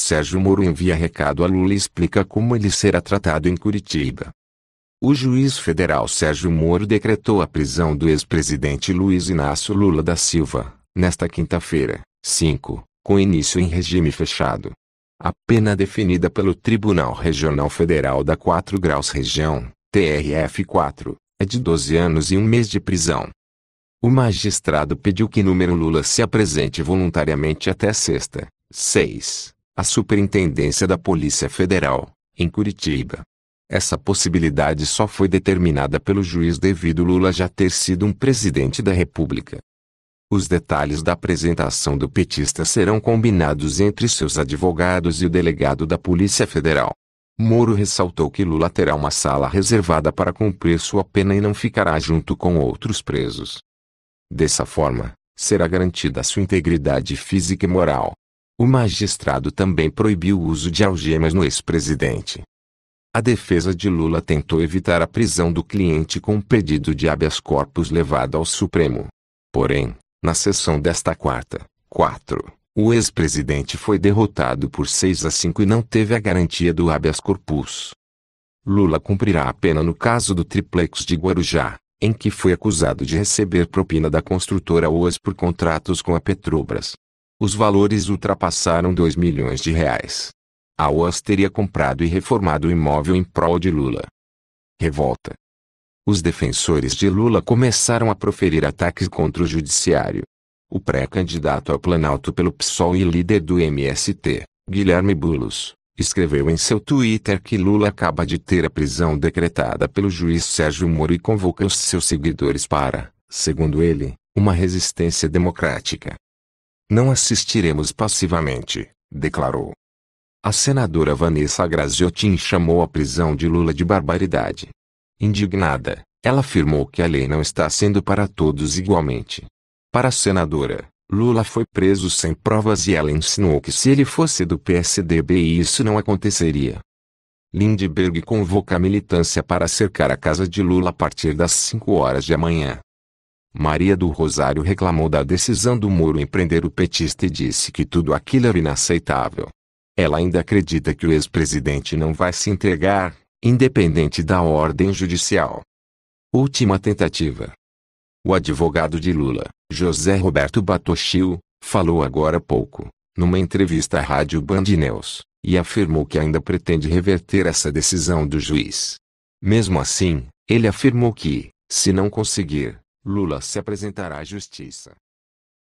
Sérgio Moro envia recado a Lula e explica como ele será tratado em Curitiba. O juiz federal Sérgio Moro decretou a prisão do ex-presidente Luiz Inácio Lula da Silva, nesta quinta-feira, 5, com início em regime fechado. A pena definida pelo Tribunal Regional Federal da 4 Graus Região, TRF-4, é de 12 anos e um mês de prisão. O magistrado pediu que número Lula se apresente voluntariamente até sexta, 6 a Superintendência da Polícia Federal, em Curitiba. Essa possibilidade só foi determinada pelo juiz devido Lula já ter sido um presidente da República. Os detalhes da apresentação do petista serão combinados entre seus advogados e o delegado da Polícia Federal. Moro ressaltou que Lula terá uma sala reservada para cumprir sua pena e não ficará junto com outros presos. Dessa forma, será garantida sua integridade física e moral, o magistrado também proibiu o uso de algemas no ex-presidente. A defesa de Lula tentou evitar a prisão do cliente com um pedido de habeas corpus levado ao Supremo. Porém, na sessão desta quarta, 4, o ex-presidente foi derrotado por 6 a 5 e não teve a garantia do habeas corpus. Lula cumprirá a pena no caso do triplex de Guarujá, em que foi acusado de receber propina da construtora OAS por contratos com a Petrobras. Os valores ultrapassaram 2 milhões de reais. A UAS teria comprado e reformado o imóvel em prol de Lula. Revolta. Os defensores de Lula começaram a proferir ataques contra o judiciário. O pré-candidato ao Planalto pelo PSOL e líder do MST, Guilherme Bulos, escreveu em seu Twitter que Lula acaba de ter a prisão decretada pelo juiz Sérgio Moro e convoca os seus seguidores para, segundo ele, uma resistência democrática. Não assistiremos passivamente, declarou. A senadora Vanessa Graziotin chamou a prisão de Lula de barbaridade. Indignada, ela afirmou que a lei não está sendo para todos igualmente. Para a senadora, Lula foi preso sem provas e ela insinuou que se ele fosse do PSDB isso não aconteceria. Lindbergh convoca a militância para cercar a casa de Lula a partir das 5 horas de manhã. Maria do Rosário reclamou da decisão do Moro em prender o petista e disse que tudo aquilo era inaceitável. Ela ainda acredita que o ex-presidente não vai se entregar, independente da ordem judicial. Última tentativa. O advogado de Lula, José Roberto Batochil, falou agora há pouco, numa entrevista à Rádio Band News, e afirmou que ainda pretende reverter essa decisão do juiz. Mesmo assim, ele afirmou que, se não conseguir, Lula se apresentará à justiça